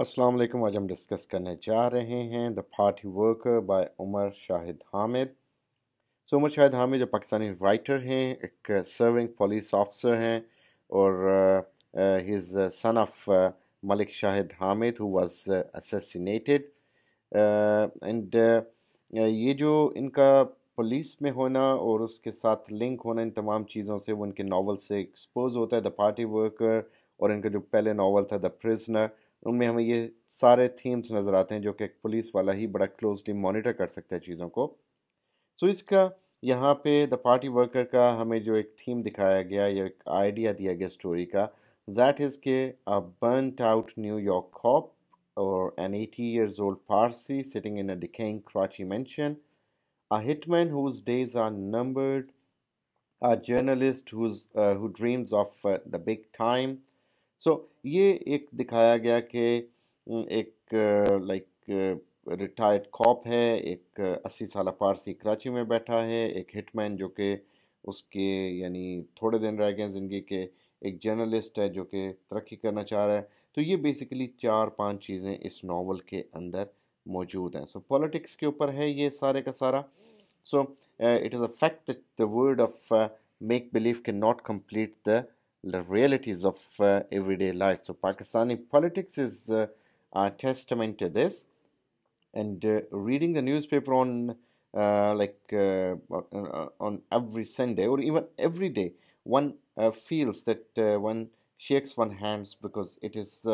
अस्सलाम वालेकुम आज हम डिस्कस करने जा रहे हैं the party worker by Omar Shahid Hamid so Omar Shahid Hamid जो पाकिस्तानी राइटर हैं एक सर्विंग पुलिस ऑफिसर हैं और his son of Malik Shahid Hamid who was assassinated and ये जो इनका पुलिस में होना और उसके साथ लिंक होना इन तमाम चीज़ों से वो इनके नावल से एक्सपोज होता है द पार्टी वर्कर और इनका जो पहले नावल था द प्रिजनर उनमें हमें ये सारे थीम्स नज़र आते हैं जो कि एक पुलिस वाला ही बड़ा क्लोजली मॉनिटर कर सकता है चीज़ों को सो इसका यहाँ पे द पार्टी वर्कर का हमें जो एक थीम दिखाया गया या एक आइडिया दिया गया स्टोरी का दैट इज़ के a burnt out new New York cop और an eighty years old Parsi sitting in a decaying Karachi mansion a hitman whose days are numbered a journalist who dreams of the big time so so, ये एक दिखाया गया कि एक like retired corp है एक अस्सी साल पारसी कराची में बैठा है एक हिटमैन जो कि उसके यानी थोड़े दिन रह गए ज़िंदगी के एक जर्नलिस्ट है जो कि तरक्की करना चाह रहा है तो ये बेसिकली चार पांच चीज़ें इस नावल के अंदर मौजूद हैं सो पॉलिटिक्स के ऊपर है ये सारे का सारा so it is a fact the word of make believe के not complete the the realities of uh, everyday life. So Pakistani politics is uh, a testament to this. And uh, reading the newspaper on uh, like uh, uh, on every Sunday or even every day, one feels that one shakes one hands because it is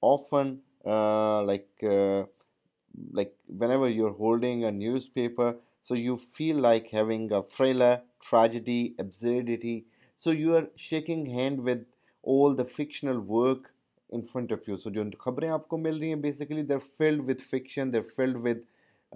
often like like whenever you're holding a newspaper, so you feel like having a thriller, tragedy, absurdity, So you are shaking hand with all the fictional work in front of you. So जो खबरें आपको मिल रही हैं basically they're filled with fiction, they're filled with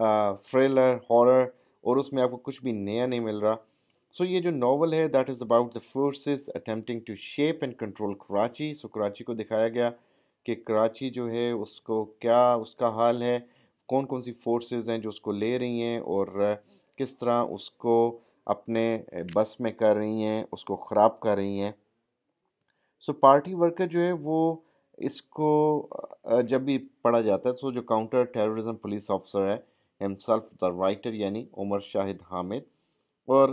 uh, thriller, horror और उसमें आपको कुछ भी नया नहीं मिल रहा सो so, ये जो नावल है that is about the forces attempting to shape and control Karachi so Karachi को दिखाया गया कि कराची जो है उसको क्या उसका हाल है कौन कौन सी फोर्सेस हैं जो उसको ले रही हैं और uh, किस तरह उसको अपने बस में कर रही हैं उसको ख़राब कर रही हैं सो पार्टी वर्कर जो है वो इसको जब भी पढ़ा जाता है सो तो जो काउंटर टेररिज्म पुलिस ऑफिसर है हिमसेल्फ द राइटर यानी उमर शाहिद हामिद और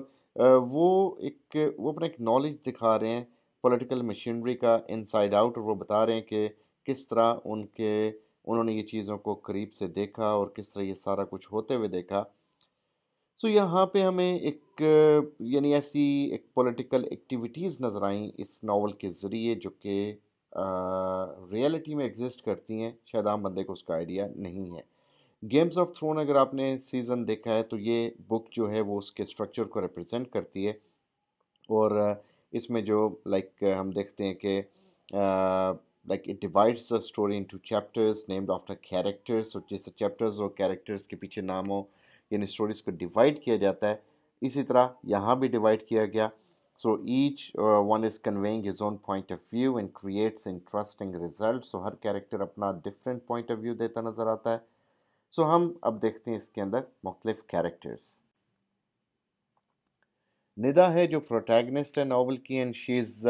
वो एक वो अपना एक नॉलेज दिखा रहे हैं पॉलिटिकल मशीनरी का इनसाइड आउट और वो बता रहे हैं कि किस तरह उनके उन्होंने ये चीज़ों को करीब से देखा और किस तरह ये सारा कुछ होते हुए देखा सो so, यहाँ पे हमें एक यानी ऐसी एक पॉलिटिकल एक्टिविटीज़ नज़र आई इस नावल के ज़रिए जो कि रियलिटी में एग्जिस्ट करती हैं शायद आम बंदे को उसका आइडिया नहीं है गेम्स ऑफ थ्रोन अगर आपने सीज़न देखा है तो ये बुक जो है वो उसके स्ट्रक्चर को रिप्रेजेंट करती है और इसमें जो लाइक हम देखते हैं कि like it divides the story into chapters named after characters और जैसे चैप्टर्स और कैरेक्टर्स के पीछे नाम हो यानी स्टोरीज को डिवाइड किया जाता है इसी तरह यहाँ भी डिवाइड किया गया so each one is conveying his own point of view and creates interesting result so हर कैरेक्टर अपना डिफरेंट पॉइंट ऑफ व्यू देता नज़र आता है सो so, हम अब देखते हैं इसके अंदर मुख्तलिफ कैरेक्टर्स निदा है जो प्रोटैगनिस्ट है नावल की and she is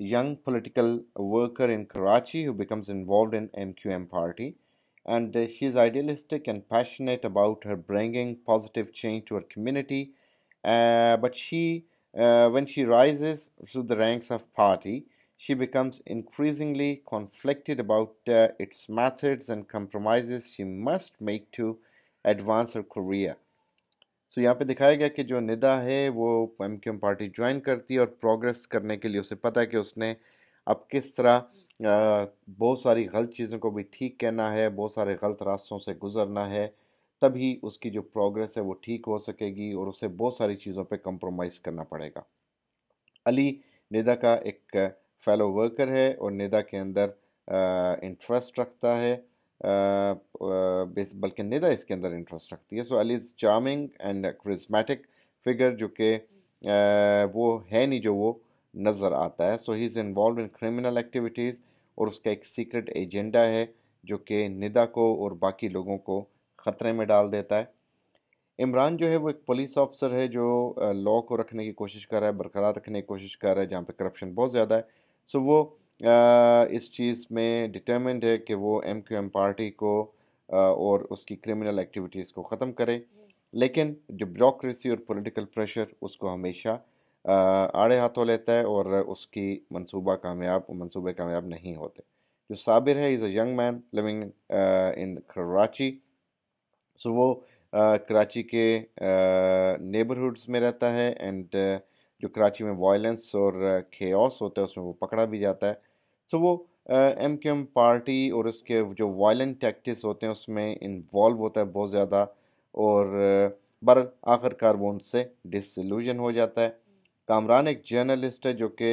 young political worker in Karachi who becomes involve in M Q M party and uh, she's idealistic and passionate about her bringing positive change to her community. Uh, but she, uh, when she rises through the ranks of party, she becomes increasingly conflicted about uh, its methods and compromises she must make to advance her career. so, यहाँ पे दिखाया गया कि जो Nida है वो M party join party join करती है और प्रोग्रेस करने के लिए उसे पता है कि उसने अब किस तरह बहुत सारी गलत चीज़ों को भी ठीक कहना है बहुत सारे गलत रास्तों से गुज़रना है तभी उसकी जो प्रोग्रेस है वो ठीक हो सकेगी और उसे बहुत सारी चीज़ों पे कंप्रोमाइज़ करना पड़ेगा अली निदा का एक फेलो वर्कर है और निदा के अंदर इंटरेस्ट रखता है बल्कि निदा इसके अंदर इंटरेस्ट रखती है so Ali is charming and charismatic figure जो कि वो है नहीं जो वो नज़र आता है so he is involve in criminal activities और उसका एक सीक्रेट एजेंडा है जो कि निदा को और बाकी लोगों को ख़तरे में डाल देता है इमरान जो है वो एक पुलिस ऑफिसर है जो लॉ को रखने की कोशिश कर रहा है बरकरार रखने की कोशिश कर रहा है जहाँ पे करप्शन बहुत ज़्यादा है सो वो आ, इस चीज़ में डिटर्मेंड है कि वो एम क्यू एम पार्टी को आ, और उसकी क्रिमिनल एक्टिविटीज़ को ख़त्म करे लेकिन जो ब्यूरोसी और पॉलिटिकल प्रेशर उसको हमेशा आड़े हाथों लेता है और उसकी मनसूबा कामयाब मनसूबे कामयाब नहीं होते जो साबिर है is a young man living in Karachi so वो कराची के नेबरहुड्स में रहता है एंड जो कराची में वायलेंस और खेस होता है उसमें वो पकड़ा भी जाता है सो वो एम क्यू एम पार्टी और उसके जो वायलेंट टैक्टिस होते हैं उसमें इन्वॉल्व होता है बहुत ज़्यादा और बर आखिरकार वो उनसे डिसल्यूजन हो जाता है कामरान एक जर्नलिस्ट है जो कि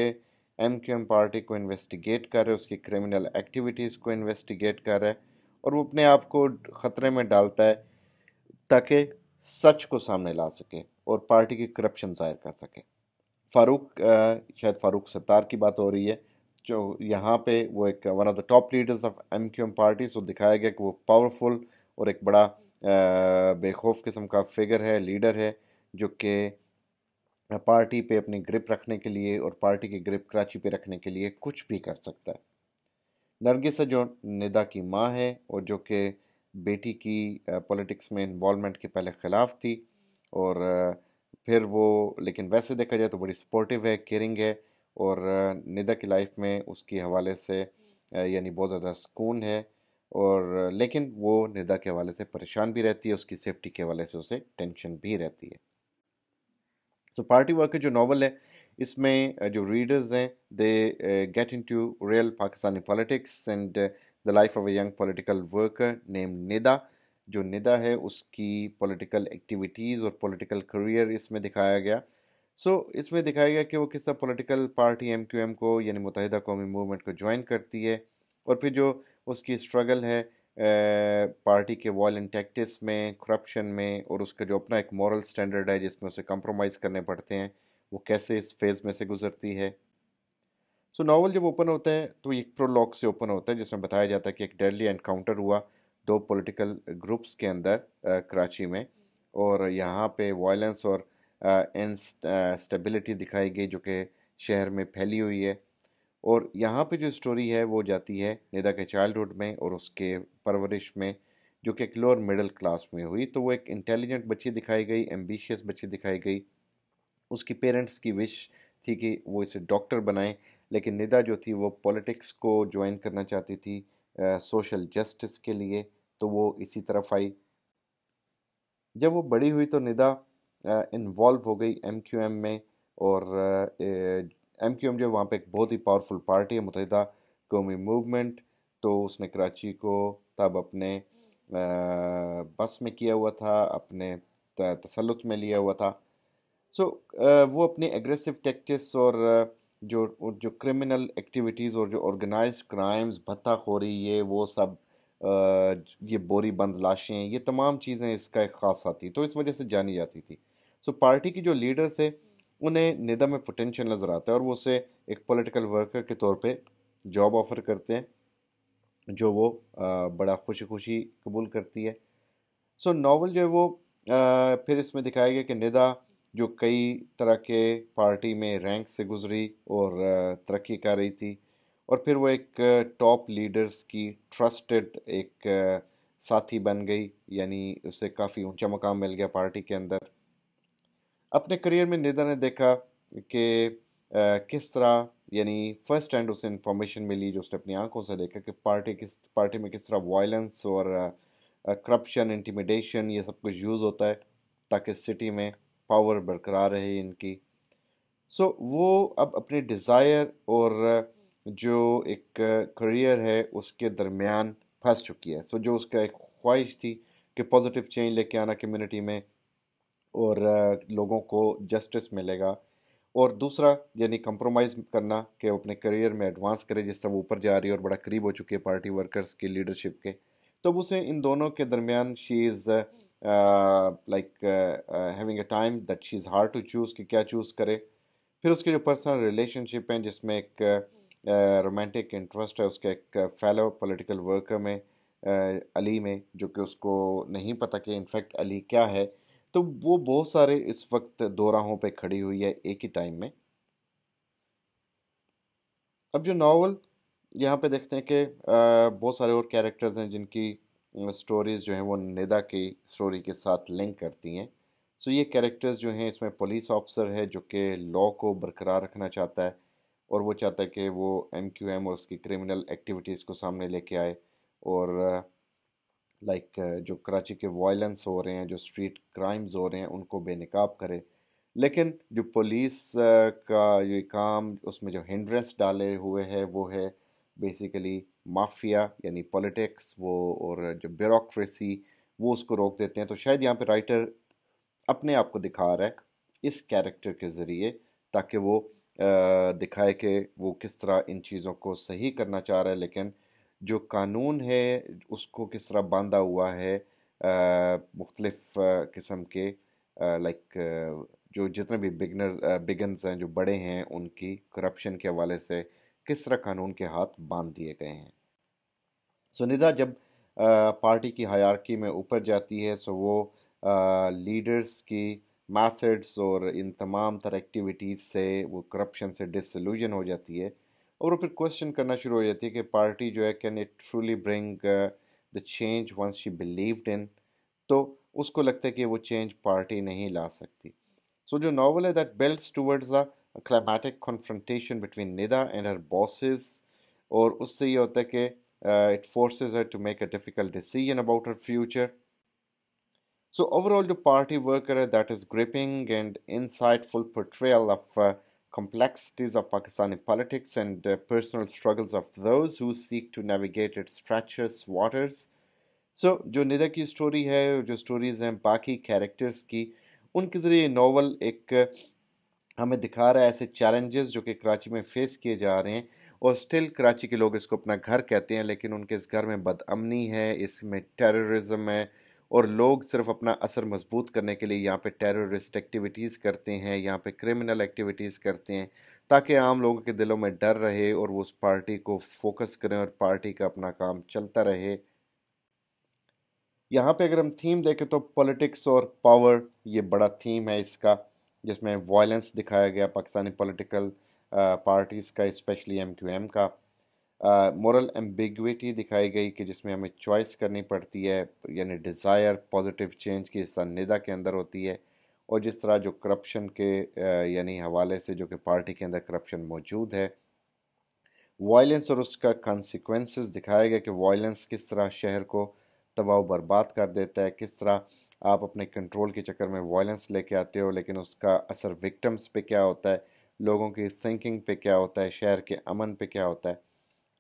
एम क्यू एम पार्टी को इन्वेस्टिगेट कर रहे उसकी क्रिमिनल एक्टिविटीज़ को इन्वेस्टिगेट कर रहे और वो अपने आप को ख़तरे में डालता है ताकि सच को सामने ला सके और पार्टी की करप्शन ज़ाहिर कर सके फारूक शायद फारूक सत्तार की बात हो रही है जो यहाँ पे वो एक one of the top leaders of M Q M party so दिखाया गया कि वो पावरफुल और एक बड़ा बेखौफ किस्म का फिगर है लीडर है जो कि पार्टी पे अपनी ग्रिप रखने के लिए और पार्टी की ग्रिप कराची पे रखने के लिए कुछ भी कर सकता है नरगिस जो निदा की माँ है और जो कि बेटी की पॉलिटिक्स में इन्वॉलमेंट के पहले ख़िलाफ़ थी और फिर वो लेकिन वैसे देखा जाए तो बड़ी सपोर्टिव है केयरिंग है और निदा की लाइफ में उसके हवाले से यानी बहुत ज़्यादा सुकून है और लेकिन वो निदा के हवाले से परेशान भी रहती है उसकी सेफ्टी के हवाले से उसे टेंशन भी रहती है सो पार्टी वर्कर जो नावल है इसमें जो रीडर्स हैं they get in to real Pakistani politics and the life of a young political worker name Nida जो निदा है उसकी पॉलिटिकल एक्टिविटीज़ और पॉलिटिकल करियर इसमें दिखाया गया सो so, इसमें दिखाया गया कि वो किस तरह political party M Q M को यानी मुतहदा कौमी मूवमेंट को ज्वाइन करती है और फिर जो उसकी स्ट्रगल है पार्टी के वॉलेंट टैक्टिस में करप्शन में और उसका जो अपना एक मॉरल स्टैंडर्ड है जिसमें उसे कंप्रोमाइज़ करने पड़ते हैं वो कैसे इस फेज़ में से गुजरती है सो so, नावल जब ओपन होता है तो एक प्रोलॉग से ओपन होता है जिसमें बताया जाता है कि एक डेडली एनकाउंटर हुआ दो पॉलिटिकल ग्रुप्स के अंदर कराची में और यहाँ पे वायलेंस और इंस्टेबिलिटी दिखाई गई जो कि शहर में फैली हुई है और यहाँ पे जो स्टोरी है वो जाती है निदा के चाइल्डहुड में और उसके परवरिश में जो कि एक लोअर मिडिल क्लास में हुई तो वो एक इंटेलिजेंट बच्ची दिखाई गई एम्बिशियस बच्ची दिखाई गई उसकी पेरेंट्स की विश थी कि वो इसे डॉक्टर बनाएं लेकिन निदा जो थी वो पॉलिटिक्स को ज्वाइन करना चाहती थी सोशल जस्टिस के लिए तो वो इसी तरफ आई जब वो बड़ी हुई तो निदा इन्वॉल्व हो गई एम क्यू एम में और एम क्यू एम जो वहाँ पर एक बहुत ही पावरफुल पार्टी है मुतहदा कौमी मूवमेंट तो उसने कराची को तब अपने बस में किया हुआ था अपने तसलुत में लिया हुआ था सो वो अपने एग्रेसिव टेक्टिस और जो जो क्रिमिनल एक्टिविटीज़ और जो ऑर्गेनाइज क्राइम्स भत्ताखोरी ये वो सब ये बोरी बंद लाशें ये तमाम चीज़ें इसका एक खास आती तो इस वजह से जानी जाती थी सो पार्टी की जो लीडर थे उन्हें निदा में पोटेंशियल नज़र आता है और वो उसे एक पॉलिटिकल वर्कर के तौर पे जॉब ऑफ़र करते हैं जो वो बड़ा खुशी खुशी कबूल करती है सो so, नावल जो है वो फिर इसमें दिखाया गया कि निदा जो कई तरह के पार्टी में रैंक से गुजरी और तरक्की कर रही थी और फिर वो एक टॉप लीडर्स की ट्रस्टेड एक साथी बन गई यानी उसे काफ़ी ऊंचा मकाम मिल गया पार्टी के अंदर अपने करियर में निदा ने देखा कि किस तरह यानी फर्स्ट हैंड उसे इंफॉर्मेशन मिली जो उसने अपनी आंखों से देखा कि पार्टी किस पार्टी में किस तरह वायलेंस और करप्शन इंटिमिडेशन ये सब कुछ यूज़ होता है ताकि सिटी में पावर बरकरार रहे इनकी सो so, वो अब अपने डिज़ायर और जो एक करियर है उसके दरमियान फंस चुकी है सो so, जो उसका एक ख्वाहिश थी कि पॉजिटिव चेंज लेके आना कम्युनिटी में और लोगों को जस्टिस मिलेगा और दूसरा यानी कंप्रोमाइज़ करना कि अपने करियर में एडवांस करे जिस तरह वो ऊपर जा रही है और बड़ा करीब हो चुके हैं पार्टी वर्कर्स की लीडरशिप के तो उसे इन दोनों के दरमियान she is like having a time that she is hard to choose कि क्या चूज़ करे फिर उसके जो पर्सनल रिलेशनशिप हैं जिसमें एक रोमांटिक uh, इंटरेस्ट है उसके एक फेलो पॉलिटिकल वर्कर में uh, अली में जो कि उसको नहीं पता कि इनफैक्ट अली क्या है तो वो बहुत सारे इस वक्त दो राहों पे खड़ी हुई है एक ही टाइम में अब जो नावल यहाँ पे देखते हैं कि बहुत सारे और कैरेक्टर्स हैं जिनकी स्टोरीज़ जो हैं वो निदा की स्टोरी के साथ लिंक करती हैं सो ये कैरेक्टर्स जो हैं इसमें पुलिस ऑफिसर है जो कि लॉ को बरकरार रखना चाहता है और वो चाहता है कि वो एम क्यू एम और उसकी क्रिमिनल एक्टिविटीज़ को सामने लेके आए और लाइक uh, जो कराची के वायलेंस हो रहे हैं जो स्ट्रीट क्राइम्स हो रहे हैं उनको बेनकाब करे लेकिन जो पुलिस uh, का ये काम उसमें जो हिंड्रेंस डाले हुए है वो है बेसिकली माफिया यानी पॉलिटिक्स वो और जो ब्यूरोसी वो उसको रोक देते हैं तो शायद यहाँ पे राइटर अपने आप को दिखा रहा है इस कैरेक्टर के ज़रिए ताकि वो uh, दिखाए कि वो किस तरह इन चीज़ों को सही करना चाह रहा है लेकिन जो कानून है उसको किस तरह बांधा हुआ है मुख्तलफ़ किस्म के लाइक जो जितने भी बिगनर बिगन्स हैं जो बड़े हैं उनकी करप्शन के हवाले से किस तरह कानून के हाथ बांध दिए गए हैं सुनिधा जब पार्टी की हयारकी में ऊपर जाती है सो वो लीडर्स की मैथड्स और इन तमाम तरह एक्टिविटीज़ से वो करप्शन से डिसलूजन हो जाती है और वो फिर क्वेश्चन करना शुरू हो जाती है कि पार्टी जो है can it truly bring the change once she believed in तो उसको लगता है कि वो चेंज पार्टी नहीं ला सकती सो so, जो नावल है that builds towards a climactic confrontation between Nida and her bosses और उससे ये होता है कि it forces her to make a difficult decision about her future so overall जो पार्टी वर्कर है that is gripping and insightful portrayal of complexities of Pakistani politics and uh, personal struggles of those who seek to navigate its treacherous waters. So so, जो निदा की story है जो stories हैं बाकी characters की उनके ज़रिए नावल एक हमें दिखा रहा है ऐसे चैलेंजेस जो कि कराची में फेस किए जा रहे हैं और स्टिल कराची के लोग इसको अपना घर कहते हैं लेकिन उनके इस घर में बदअमनी है इसमें टेररिज्म है और लोग सिर्फ अपना असर मजबूत करने के लिए यहाँ पे टेररिस्ट एक्टिविटीज़ करते हैं यहाँ पे क्रिमिनल एक्टिविटीज़ करते हैं ताकि आम लोगों के दिलों में डर रहे और वो उस पार्टी को फोकस करें और पार्टी का अपना काम चलता रहे यहाँ पे अगर हम थीम देखें तो पॉलिटिक्स और पावर ये बड़ा थीम है इसका जिसमें वायलेंस दिखाया गया पाकिस्तानी पॉलिटिकल पार्टीज़ का इस्पेली एम क्यू एम का मॉरल uh, दिखाई गई कि जिसमें हमें चॉइस करनी पड़ती है यानी डिज़ायर पॉजिटिव चेंज की निदा के अंदर होती है और जिस तरह जो करप्शन के uh, यानी हवाले से जो कि पार्टी के अंदर करप्शन मौजूद है वायलेंस और उसका कॉन्सिक्वेंस दिखाया गया कि वायलेंस किस तरह शहर को तबाह बर्बाद कर देता है किस तरह आप अपने कंट्रोल के चक्कर में वायलेंस लेके आते हो लेकिन उसका असर विक्टम्स पे क्या होता है लोगों की थिंकिंग पे क्या होता है शहर के अमन पे क्या होता है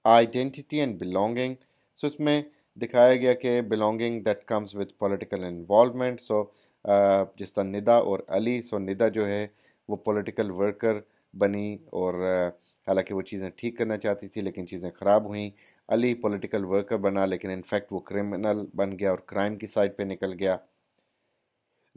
आइडेंटिटी एंड बिलोंगिंग सो इसमें दिखाया गया कि belonging that comes with political involvement so जिस तरह निदा और अली सो so निदा जो है वो पॉलिटिकल वर्कर बनी और हालांकि वो चीज़ें ठीक करना चाहती थी लेकिन चीज़ें ख़राब हुई अली पॉलिटिकल वर्कर बना लेकिन इनफैक्ट वो क्रिमिनल बन गया और क्राइम की साइड पे निकल गया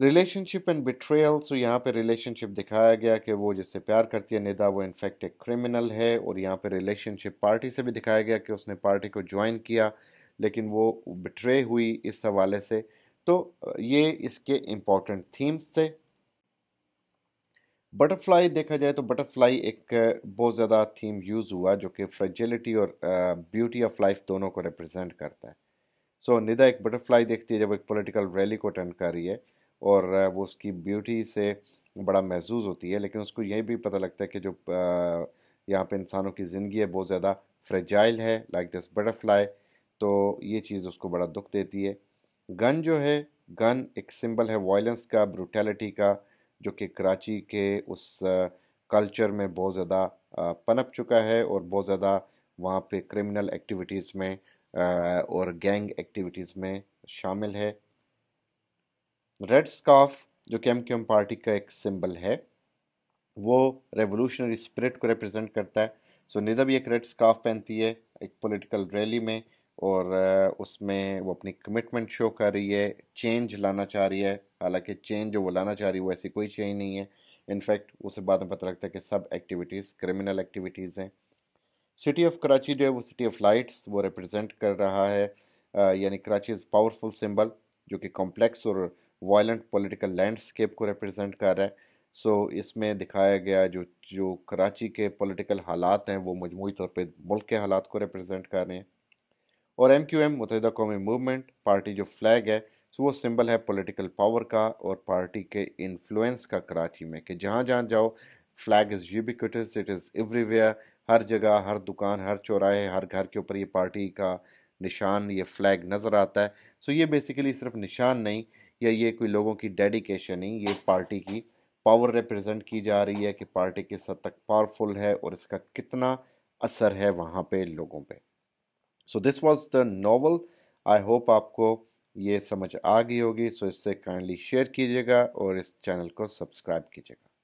रिलेशनशिप एंड बिट्रेयल सो यहाँ पे रिलेशनशिप दिखाया गया कि वो जिससे प्यार करती है निदा वो इनफैक्ट एक क्रिमिनल है और यहाँ पे रिलेशनशिप पार्टी से भी दिखाया गया कि उसने पार्टी को ज्वाइन किया लेकिन वो बिट्रे हुई इस हवाले से तो ये इसके इम्पॉर्टेंट थीम्स थे बटरफ्लाई देखा जाए तो बटरफ्लाई एक बहुत ज़्यादा थीम यूज़ हुआ जो कि फ्रेजिलिटी और ब्यूटी ऑफ लाइफ दोनों को रिप्रेजेंट करता है सो so, निदा एक बटरफ्लाई देखती है जब एक पॉलिटिकल रैली को अटेंड कर रही है और वो उसकी ब्यूटी से बड़ा महसूस होती है लेकिन उसको यही भी पता लगता है कि जो यहाँ पे इंसानों की ज़िंदगी है बहुत ज़्यादा फ्रेजाइल है लाइक दिस बटरफ्लाई तो ये चीज़ उसको बड़ा दुख देती है गन जो है गन एक सिंबल है वायलेंस का ब्रूटैलिटी का जो कि कराची के उस कल्चर में बहुत ज़्यादा पनप चुका है और बहुत ज़्यादा वहाँ पे क्रिमिनल एक्टिविटीज़ में और गैंग एक्टिविटीज़ में शामिल है रेड स्काफ जो कि एम क्यू एम पार्टी का एक सिंबल है वो रेवोल्यूशनरी स्पिरिट को रिप्रेजेंट करता है सो निधा भी एक रेड स्काफ पहनती है एक पॉलिटिकल रैली में और उसमें वो अपनी कमिटमेंट शो कर रही है चेंज लाना चाह रही है हालांकि चेंज जो वो लाना चाह रही है वो ऐसी कोई चेंज नहीं है इनफैक्ट उसे बाद में पता लगता है कि सब एक्टिविटीज़ क्रिमिनल एक्टिविटीज़ हैं सिटी ऑफ कराची जो है वो सिटी ऑफ लाइट्स वो रिप्रेजेंट कर रहा है यानी कराची इज़ पावरफुल सिंबल जो कि कॉम्प्लेक्स और वायलेंट पॉलिटिकल लैंडस्केप को रिप्रेजेंट कर रहा है सो so, इसमें दिखाया गया जो जो कराची के पॉलिटिकल हालात हैं वो मजमू तौर पर मुल्क के हालात को रिप्रेजेंट कर रहे हैं और एम क्यू एम मुतहदा कौमी मूवमेंट पार्टी जो फ्लैग है सो वो सिंबल है पॉलिटिकल पावर का और पार्टी के इन्फ्लुएंस का कराची में कि जहाँ जहाँ जाओ flag is ubiquitous it is everywhere हर जगह हर दुकान हर चौराहे हर घर के ऊपर ये पार्टी का निशान ये फ्लैग नज़र आता है सो so, ये बेसिकली सिर्फ निशान नहीं या ये कोई लोगों की डेडिकेशन नहीं ये पार्टी की पावर रिप्रेजेंट की जा रही है कि पार्टी किस हद तक पावरफुल है और इसका कितना असर है वहाँ पे लोगों पे so this was the novel I hope आपको ये समझ आ गई होगी सो so इससे काइंडली शेयर कीजिएगा और इस चैनल को सब्सक्राइब कीजिएगा